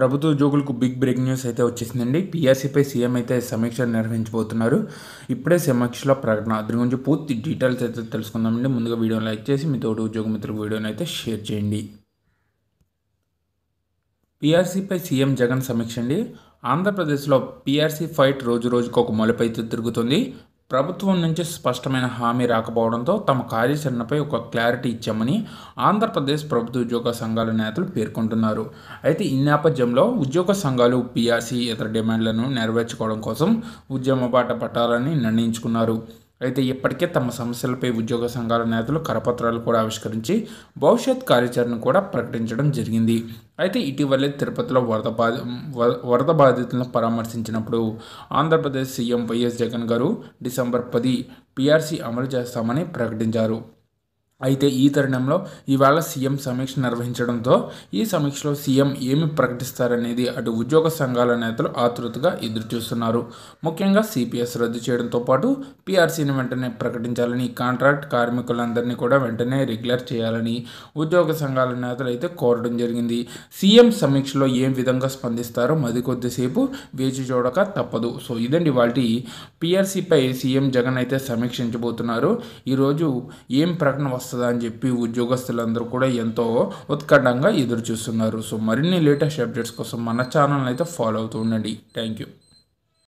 ప్రభుత్వ ఉద్యోగులకు big break news అయితే వచ్చేసిందండి పీఆర్సీపై సీఎం అయితే సమీక్ష నిర్వహించబోతున్నారు ఇప్పుడే సమీక్షలో ప్రకటన దీని గురించి పూర్తి డీటెయిల్స్ అయితే తెలుసుకుందామండి ముందుగా వీడియో లైక్ చేసి మీ తోటి ఉద్యోగ మిత్రులకు వీడియోని అయితే షేర్ చేయండి పిఆర్సీపై సీఎం జగన్ సమీక్ష అండి ఆంధ్రప్రదేశ్లో పిఆర్సీ ఫైట్ రోజు రోజుకు ఒక మొలపై తిరుగుతుంది ప్రభుత్వం నుంచి స్పష్టమైన హామీ రాకపోవడంతో తమ కార్యాచరణపై ఒక క్లారిటీ ఇచ్చామని ఆంధ్రప్రదేశ్ ప్రభుత్వ ఉద్యోగ సంఘాల నేతలు పేర్కొంటున్నారు అయితే ఈ నేపథ్యంలో ఉద్యోగ సంఘాలు పిఆర్సీ ఇతర డిమాండ్లను నెరవేర్చుకోవడం కోసం ఉద్యమ బాట పట్టాలని నిర్ణయించుకున్నారు అయితే ఇప్పటికే తమ సమస్యలపై ఉద్యోగ సంఘాల నేతలు కరపత్రాలు కూడా ఆవిష్కరించి భవిష్యత్ కార్యాచరణ కూడా ప్రకటించడం జరిగింది అయితే ఇటీవలే తిరుపతిలో వరద బాధి వరద బాధితులను పరామర్శించినప్పుడు Andhra Pradesh CM YS Jagan garu December పది పీఆర్సీ అమలు చేస్తామని ప్రకటించారు అయితే ఈ తరుణంలో ఇవాళ సీఎం సమీక్ష నిర్వహించడంతో ఈ సమీక్షలో సీఎం ఏమి ప్రకటిస్తారనేది అటు ఉద్యోగ సంఘాల నేతలు ఆతృతగా ఎదురుచూస్తున్నారు ముఖ్యంగా సిపిఎస్ రద్దు చేయడంతో పాటు పీఆర్సీని వెంటనే ప్రకటించాలని కాంట్రాక్ట్ కార్మికులందరినీ కూడా వెంటనే రెగ్యులర్ చేయాలని ఉద్యోగ సంఘాల నేతలు అయితే కోరడం జరిగింది సీఎం సమీక్షలో ఏం విధంగా స్పందిస్తారో మరి కొద్దిసేపు వేచి చూడక తప్పదు సో ఇదండి వాటి పీఆర్సీపై సీఎం జగన్ అయితే సమీక్షించబోతున్నారు ఈరోజు ఏం ప్రకటన వస్తుంది వస్తుంది అని చెప్పి ఉద్యోగస్తులందరూ కూడా ఎంతో ఉత్కంఠంగా ఎదురు చూస్తున్నారు సో మరిన్ని లేటెస్ట్ అప్డేట్స్ కోసం మన ఛానల్ అయితే ఫాలో అవుతూ ఉండండి థ్యాంక్ యూ